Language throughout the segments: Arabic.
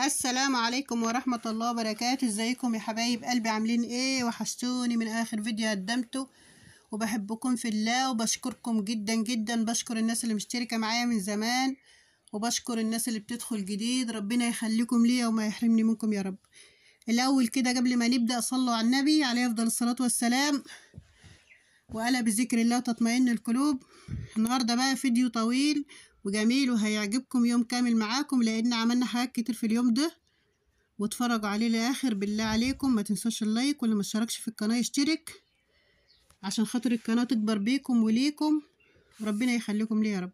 السلام عليكم ورحمة الله وبركاته ازيكم يا حبايب قلبي عاملين ايه وحشتوني من اخر فيديو قدمته وبحبكم في الله وبشكركم جدا جدا بشكر الناس اللي مشتركة معايا من زمان وبشكر الناس اللي بتدخل جديد ربنا يخليكم ليا وما يحرمني منكم يا رب الاول كده قبل ما نبدأ صلوا على النبي عليه افضل الصلاة والسلام وألا بذكر الله تطمئن القلوب النهاردة بقى فيديو طويل وجميل وهيعجبكم يوم كامل معاكم لان عملنا حاجات كتير في اليوم ده واتفرجوا عليه للاخر بالله عليكم ما تنسوش اللايك واللي ما اشتركش في القناه يشترك عشان خاطر القناه تكبر بيكم وليكم ربنا يخليكم ليه يا رب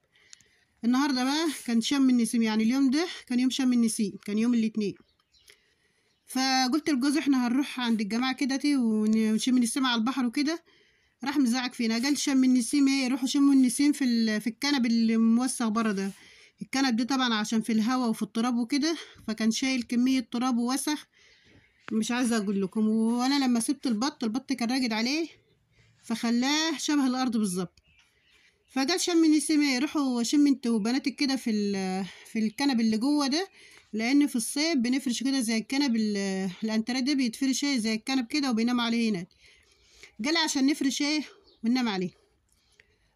النهارده بقى كان شم النسيم يعني اليوم ده كان يوم شم النسيم كان يوم الاثنين فقلت لجوزي احنا هنروح عند الجماعه كده ونشم النسيم على البحر وكده راح مزعق فينا قال شم النسيم ايه روحوا شموا النسيم في في الكنب اللي موسخ برا ده الكنب ده طبعا عشان في الهوا وفي التراب وكده فكان شايل كمية تراب ووسخ مش عايزة اقول لكم وانا لما سبت البط البط كان راجد عليه فخلاه شبه الارض بالظبط فقال شم النسيم ايه روحوا شم انتوا بناتك كده في في الكنب اللي جوه ده لان في الصيف بنفرش كده زي الكنب الانتريه ده بيتفرش زي الكنب كده وبينام عليه هناك جالي عشان نفرش ايه وننام عليه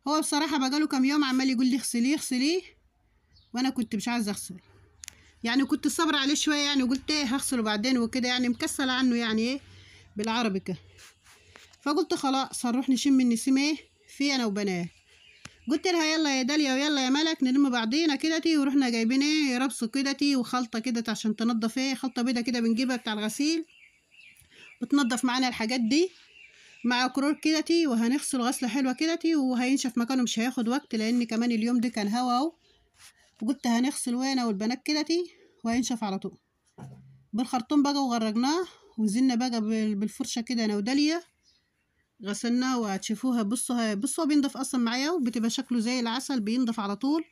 هو بصراحة بقاله كام يوم عمال يقول لي اغسليه اغسليه وانا كنت مش عايزة اغسله يعني كنت صبر عليه شوية يعني وقلت ايه هغسله بعدين وكده يعني مكسلة عنه يعني ايه بالعربي كده فقلت خلاص هنروح نشم النسيم ايه في انا وبناه قلت لها يلا يا داليا ويلا يا ملك نلم بعضينا كده تي ورحنا جايبين ايه ربص كده تي وخلطه كده عشان تنضف ايه خلطه بيضه كده بنجيبها بتاع الغسيل بتنضف معانا الحاجات دي مع كرور كدتي وهنغسل غسله حلوه كدتي وهينشف مكانه مش هياخد وقت لان كمان اليوم ده كان هوا اهو وقلت هنغسل وانا والبنات كدتي وهينشف على طول بالخرطوم بقى وغرجناه وزلنا بقى بالفرشه كده نوداليه غسلناه وهتشوفوها بصوا بصوا بينضف اصلا معايا وبتبقى شكله زي العسل بينضف على طول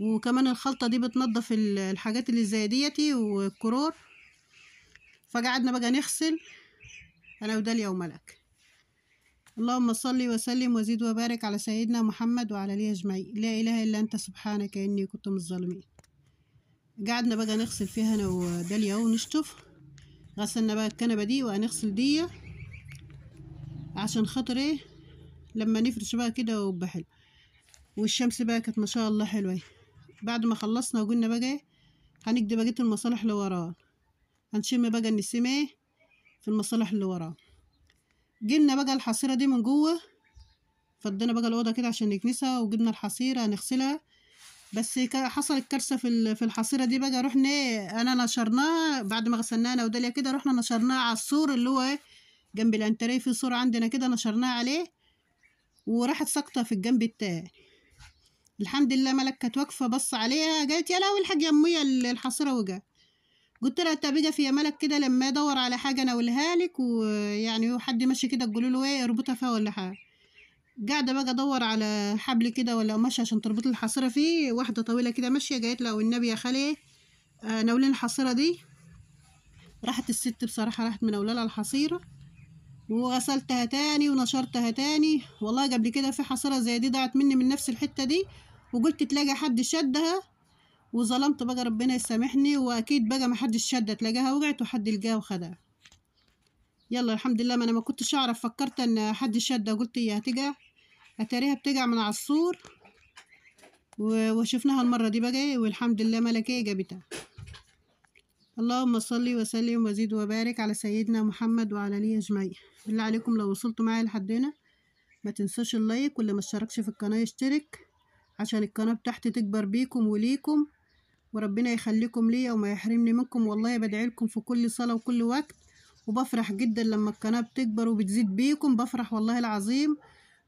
وكمان الخلطة دي بتنضف الحاجات اللي زي ديتي والكرور فقعدنا بقى نغسل أنا وده اليوم لك اللهم صل وسلم وزيد وبارك على سيدنا محمد وعلى اله اجمعين لا اله الا انت سبحانك اني كنت من الظالمين قعدنا بقى نغسل فيها انا وداليا ونشطف غسلنا بقى الكنبه دي وهنغسل دي عشان خاطر ايه لما نفرش بقى كده ويبقى حلو والشمس بقى كانت ما شاء الله حلوه ايه بعد ما خلصنا وقلنا بقى ايه هنجدي بقيه المصالح لورا هنشم بقى النسيم ايه في المصالح اللي وراه جبنا بقى الحصيرة دي من جوه فضينا بقى الأوضة كده عشان نكنسها وجبنا الحصيرة نغسلها بس حصلت كارثة في في الحصيرة دي بقى رحنا ايه أنا نشرناها بعد ما غسلناها أنا وداليا كده رحنا نشرناها على السور اللي هو ايه جنب الأنتريه في سور عندنا كده نشرناها عليه وراحت ساقطة في الجنب التاني الحمد لله ملك كانت واقفة بص عليها قالت يا لهوي الحاج يا أمي الحصيرة وجعت قلت لها طب بقى في ملك كده لما ادور على حاجه انا اقولها لك ويعني حد ماشي كده تقول له ايه اربطها فيها ولا حاجه قاعده بقى ادور على حبل كده ولا قماش عشان تربط الحصيره فيه واحده طويله كده ماشيه جايت لها والنبي يا خالي آه، ناولين الحصيره دي راحت الست بصراحه راحت منوله لها الحصيره وغسلتها تاني ونشرتها تاني والله قبل كده في حصيره زي دي ضاعت مني من نفس الحته دي وقلت تلاقي حد شدها وظلمت بقى ربنا يسامحني واكيد بقى محدش شدت تلاقيها وقعت وحد لقاها وخدها يلا الحمد لله ما انا ما كنتش اعرف فكرت ان حد شد قلت هي إيه، هتقع اتاريها بتقع من على السور وشفناها المرة دي بقى إيه، والحمد لله ملكية جابتها اللهم صلي وسلم وزيد وبارك على سيدنا محمد وعلى اله اجمعين بالله عليكم لو وصلتوا معايا لحد هنا ما تنسوش اللايك واللي ما اشتركش في القناه يشترك عشان القناه بتاعتي تكبر بيكم وليكم وربنا يخليكم ليا وما يحرمني منكم والله بدعي لكم في كل صلاة وكل وقت وبفرح جدا لما القناة بتكبر وبتزيد بيكم بفرح والله العظيم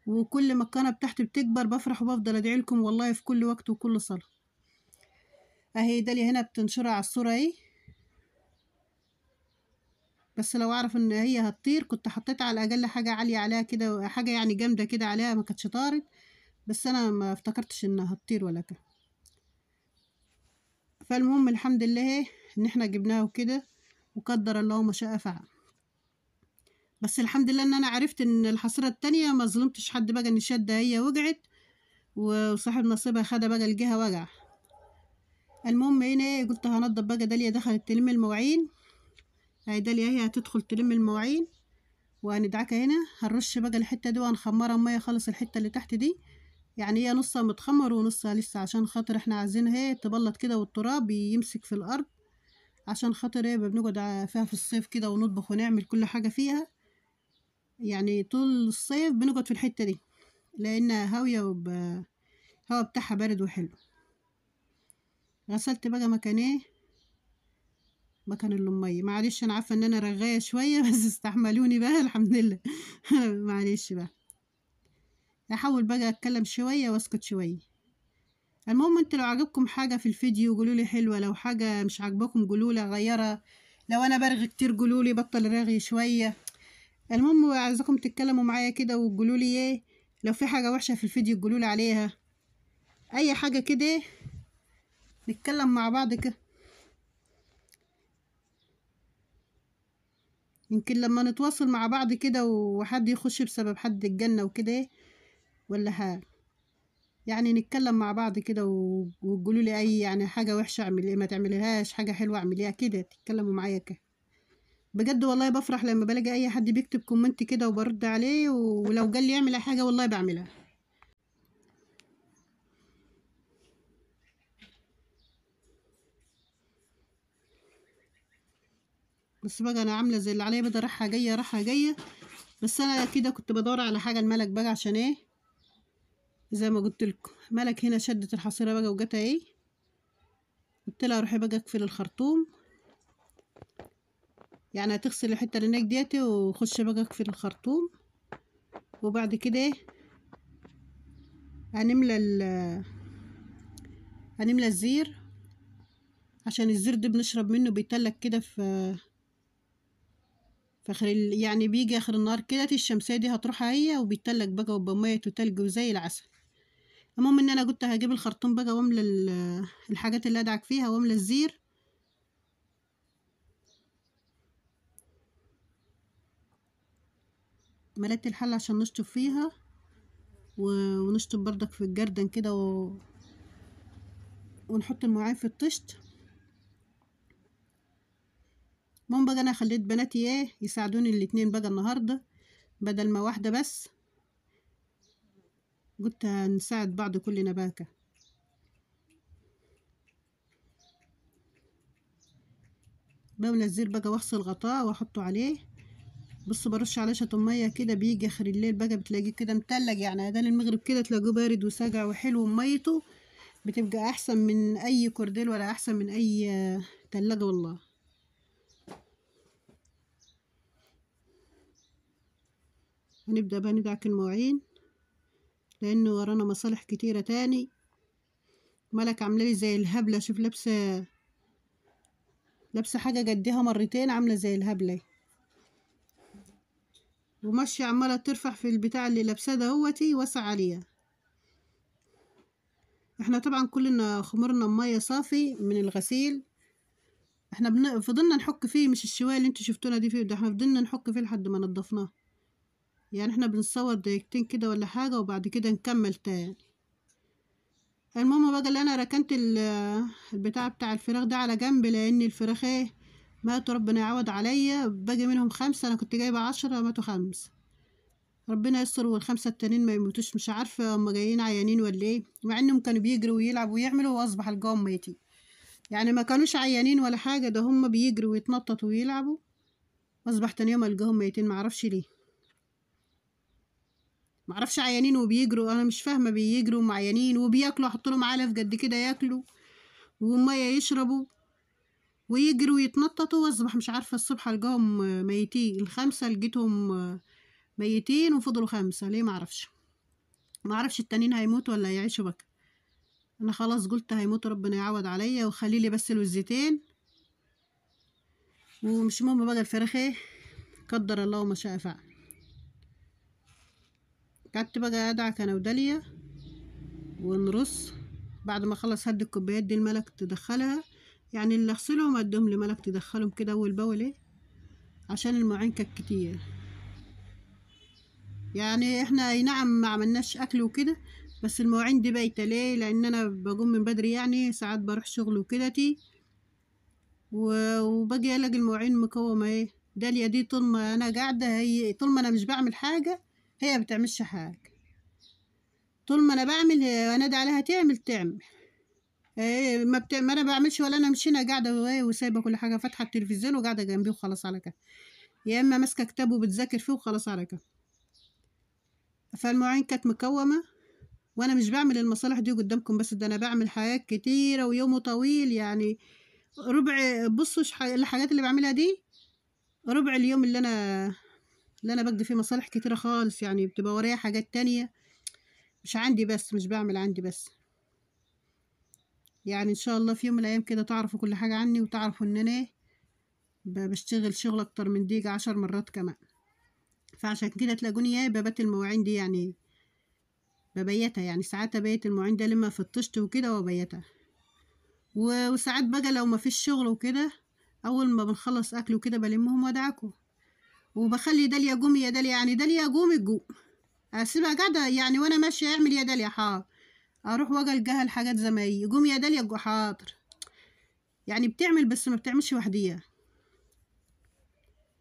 وكل ما القناة بتاعتي بتكبر بفرح وبفضل ادعي لكم والله في كل وقت وكل صلاة اهي داليا هنا بتنشرها على الصورة اهي بس لو اعرف ان هي هتطير كنت حطيت على الاقل حاجة عالية عليها كده حاجة يعني جامدة كده عليها ما كانتش طارت بس انا ما افتكرتش انها هتطير ولا كده فالمهم الحمد لله ان احنا جبناه كده وقدر الله ما شاء فعل بس الحمد لله ان انا عرفت ان الحصيرة التانية ما ظلمتش حد بقى ان الشدة هي وجعت وصاحب نصيبها خدها بقى الجهة وجع المهم هنا ايه قلت هنضب بقى داليا دخلت تلم المواعين هاي داليا هي هتدخل تلم المواعين وهندعكها هنا هنرش بقى الحتة دي وهنخمرها مية خالص الحتة اللي تحت دي يعني هي نصها متخمر ونصها لسه عشان خاطر احنا عايزينها هي تبلط كده والتراب يمسك في الارض عشان خاطر ايه بنقعد فيها في الصيف كده ونطبخ ونعمل كل حاجة فيها يعني طول الصيف بنقعد في الحتة دي لانها هاوية وب... هوا بتاعها بارد وحلو غسلت بقى مكان ايه مكان اللمية معلش انا عارفة ان انا رغاية شوية بس استحملوني بقى الحمد لله معلش بقى هحاول بقى اتكلم شوية واسكت شوية المهم انتوا لو عجبكم حاجة في الفيديو قولولي حلوة لو حاجة مش عجبكم قولولي اغيرها لو انا برغي كتير قولولي بطل رغي شوية المهم عايزاكم تتكلموا معايا كده وتقولولي ايه لو في حاجة وحشة في الفيديو تقولولي عليها اي حاجة كده نتكلم مع بعض كده يمكن لما نتواصل مع بعض كده وحد يخش بسبب حد الجنة وكده ولا ها يعني نتكلم مع بعض كده وتقولوا لي اي يعني حاجه وحشه اعمل ايه ما تعمليهاش حاجه حلوه اعمليها كده تتكلموا معايا كده بجد والله بفرح لما بلاقي اي حد بيكتب كومنت كده وبرد عليه ولو قال لي اعمل حاجه والله بعملها بس بقى انا عامله زي اللي عليا بدل راحه جايه راحه جايه بس انا كده كنت بدور على حاجه الملك بقى عشان ايه زي ما قلت لكم ملك هنا شدت الحصيره بقى وجت اهي قلت لها روحي بقى اقفل الخرطوم يعني هتغسل الحته اللي هناك ديت وخش بقى اقفل الخرطوم وبعد كده هنملى ال هنملى الزير عشان الزير ده بنشرب منه بيتلك كده في في اخر يعني بيجي اخر النهار كده الشمسيه دي هتروح هي وبيتلك بقى وبميه وتلج وزي العسل المهم ان انا كنت هجيب الخرطوم بقى واملى الحاجات اللي ادعك فيها واملى الزير مليت الحل عشان نشطب فيها ونشطب بردك في الجردن كده و... ونحط المواعين في الطشت المهم بقى انا خليت بناتي ايه يساعدوني الاتنين بقى النهارده بدل ما واحده بس قلت نساعد بعض كلنا باكة بنزل الزير بقى واغسل الغطاء واحطه عليه بص برش عليه شط ميه كده بيجي اخر الليل بقى بتلاقيه كده متلج يعني اذان المغرب كده تلاقيه بارد وسجع وحلو وميته بتبقى احسن من اي كورديل ولا احسن من اي تلاجة والله هنبدأ بقى ندعك المواعين لانه ورانا مصالح كتيرة تاني ملك عامله لي زي الهبلة شوف لابسة لابسة حاجة جديها مرتين عاملة زي الهبلة وماشية عمالة ترفع في البتاع اللي لابساه دهوتي واسع عليها احنا طبعا كلنا خمرنا مية صافي من الغسيل احنا بن... فضلنا نحك فيه مش الشوايه اللي انتوا شفتونا دي فيه ده احنا فضلنا نحك فيه لحد ما نضفناه يعني احنا بنصور دقيقتين كده ولا حاجة وبعد كده نكمل تاني المهم بقى اللي انا ركنت البتاع بتاع الفراخ ده على جنب لان الفراخ ايه ماتوا ربنا يعوض عليا باقي منهم خمسة انا كنت جايبة عشرة ماتوا خمسة ربنا يستر والخمسة التانيين ما يموتوش مش عارفة هما جايين عيانين ولا ايه مع انهم كانوا بيجروا ويلعبوا ويعملوا واصبح الجو ميتين يعني ما كانوش عيانين ولا حاجة ده هما بيجروا ويتنططوا ويلعبوا اصبح تاني يوم الجاهم ميتين معرفش ليه معرفش عيانين وبيجروا انا مش فاهمه بيجروا معيانين وبياكلوا احط لهم علف قد كده ياكلوا وميه يشربوا ويجروا يتنططوا واصبح مش عارفه الصبح القاهم ميتين الخمسه لقيتهم ميتين وفضلوا خمسه ليه معرفش معرفش التانيين هيموتوا ولا هيعيشوا بك انا خلاص قلت هيموت ربنا يعوض عليا وخلي لي بس الوزتين ومش مهم بقى الفراخ ايه قدر الله وما شاء فعل قعدت بقى ادعك انا وداليا ونرص بعد ما اخلص هد الكوبايات دي الملك تدخلها يعني اللي اغسلهم ادهم لملك تدخلهم كده اول باول ايه عشان المواعين كانت كتير يعني احنا اي نعم ما عملناش اكل وكده بس المواعين دي بايته ليه لان انا بقوم من بدري يعني ساعات بروح شغل وكده تي وباجي الاقي المواعين مكومه ايه داليا دي طول ما انا قاعده هي طول ما انا مش بعمل حاجه هي بتعملش حاجة طول ما انا بعمل انادي عليها تعمل تعمل ايه ما, بت... ما انا بعملش ولا انا مشينا قاعده إيه، وسايبه كل حاجه فاتحه التلفزيون وقاعده جنبي وخلاص على كده يا اما ماسكه كتاب وبتذاكر فيه وخلاص على كده فالمعين كانت مكومه وانا مش بعمل المصالح دي قدامكم بس ده انا بعمل حاجات كتيره ويومه طويل يعني ربع بصوا الحاجات اللي بعملها دي ربع اليوم اللي انا اللي انا بجد فيه مصالح كتيره خالص يعني بتبقى ورايا حاجات تانية مش عندي بس مش بعمل عندي بس يعني ان شاء الله في يوم من الايام كده تعرفوا كل حاجه عني وتعرفوا ان انا بشتغل شغل اكتر من ديجا عشر مرات كمان فعشان كده تلاقوني يا ببات المواعين دي يعني ببيتها يعني ساعات بيت المواعين ده لما فطشت وكده وبيتها وساعات بقى لو مفيش شغل وكده اول ما بنخلص اكل وكده بلمهم وادعكم وبخلي داليا قوم يا داليا يعني داليا قوم الجو اسيبها قاعده يعني وانا ماشيه اعمل يا داليا حاضر اروح واجي القاها الحاجات زي ما هي يا داليا الجو حاضر يعني بتعمل بس ما بتعملش وحديها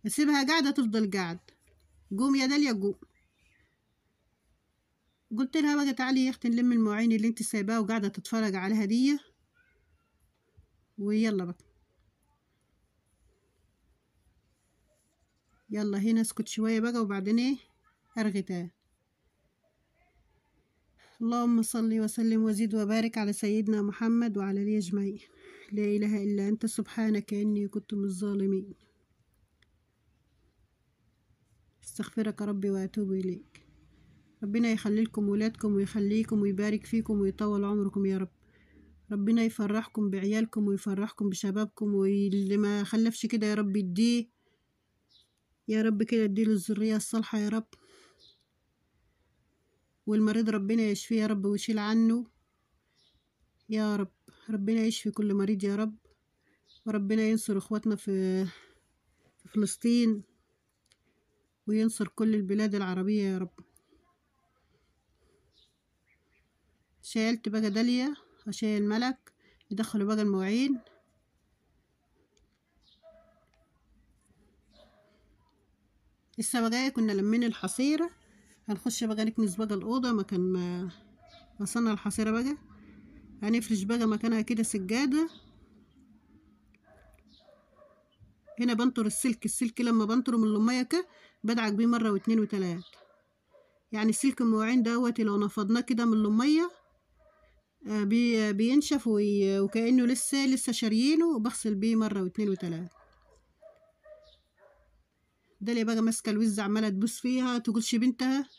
اسيبها قاعده تفضل قاعد قوم يا داليا قوم قلت لها بقى تعالي يا اختي نلم المواعين اللي انت سايباها وقاعده تتفرج عليها دي ويلا بقى يلا هنا اسكت شوية بقى وبعدين ايه ارغي اللهم صل وسلم وزيد وبارك على سيدنا محمد وعلى اله اجمعين لا اله الا انت سبحانك اني كنت من الظالمين استغفرك ربي واتوب اليك ربنا يخلي لكم ولادكم ويخليكم ويبارك فيكم ويطول عمركم يا رب ربنا يفرحكم بعيالكم ويفرحكم بشبابكم واللي ما خلفش كده يا رب يديه يا رب كده اديله الذرية الصالحة يا رب والمريض ربنا يشفيه يا رب ويشيل عنه يا رب ربنا يشفي كل مريض يا رب وربنا ينصر اخواتنا في في فلسطين وينصر كل البلاد العربية يا رب شيلت بقى دالية وشايل ملك يدخلوا بقى المواعين السبغاية كنا لمين الحصيرة هنخش بقى نكنس بقى الأوضة مكان ما وصلنا الحصيرة بقى هنفرش بقى مكانها كده سجادة هنا بنطر السلك السلك لما بنطره من المية كده بدعك بيه مرة واتنين وتلات يعني السلك المواعين دوت لو نفضناه كده من المية آه، بينشف وكأنه لسه لسه شاريينه بغسل بيه مرة واتنين وتلات داليا بقى ماسكه الوز عماله تبوس فيها تقولش بنتها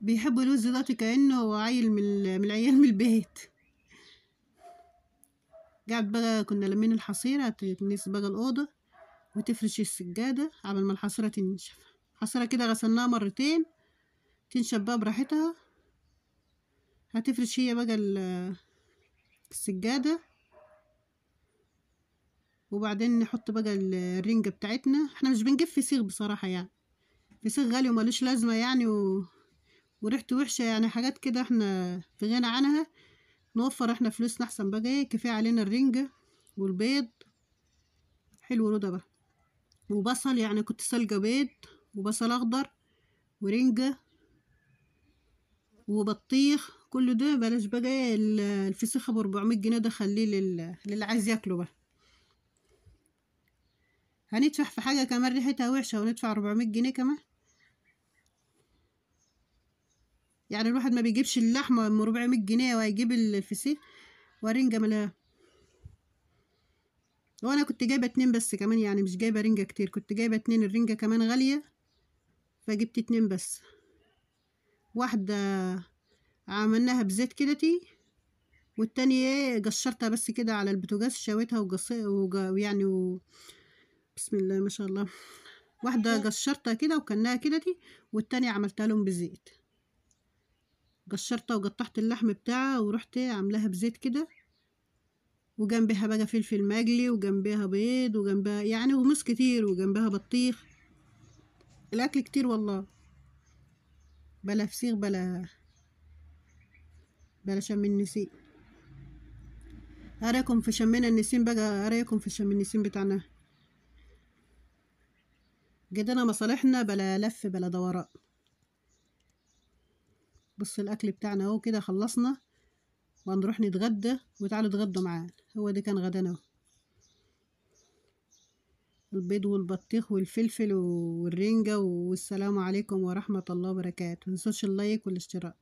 بيحب الوز دلوقتي كانه عيل من العيال من البيت قاعد بقى كنا لمين الحصيره تنس بقى الاوضه وتفرش السجاده قبل ما الحصيره تنشف الحصيره كده غسلناها مرتين تنشف بقى براحتها هتفرش هي بقى السجاده وبعدين نحط بقى الرنجة بتاعتنا احنا مش بنجيب فسيخ بصراحة يعني فسيخ غالي وملوش لازمة يعني و... وريحته وحشة يعني حاجات كده احنا في غنى عنها نوفر احنا فلوسنا احسن بقى ايه كفاية علينا الرنجة والبيض حلو رودة بقى وبصل يعني كنت سلقة بيض وبصل اخضر ورنجة وبطيخ كل ده بلاش بقى ايه، الفسيخ ابو جنيه ده خليه للي عايز ياكله بقى هندفع في حاجة كمان ريحتها وحشة وندفع أربعمية جنيه كمان يعني الواحد ما بيجيبش اللحمة من 400 جنيه وهيجيب الفسيخ ورنجة ملاها وانا كنت جايبة اتنين بس كمان يعني مش جايبة رنجة كتير كنت جايبة اتنين الرنجة كمان غالية فجبت اتنين بس واحدة عملناها بزيت كدتي والتانية إيه، قشرتها بس كده على البتوجاز شويتها وقصيتها ويعني و... بسم الله ما شاء الله واحدة قشرتها كده وكناها كده دي والتانية عملتها لهم بزيت قشرتها وقطعت اللحم بتاعها ورحت عاملاها بزيت كده وجنبها بقى فلفل مقلي وجنبها بيض وجنبها يعني ومس كتير وجنبها بطيخ الاكل كتير والله بلا فسيخ بلا بلا شم النسيم اراكم في شمنا النسيم بقى اراكم في شم النسيم بتاعنا جدنا مصالحنا بلا لف بلا دوران بص الاكل بتاعنا اهو كده خلصنا وهنروح نتغدى وتعالوا اتغدوا معانا هو ده كان غدانا اهو البيض والبطيخ والفلفل والرنجة والسلام عليكم ورحمة الله وبركاته متنسوش اللايك والاشتراك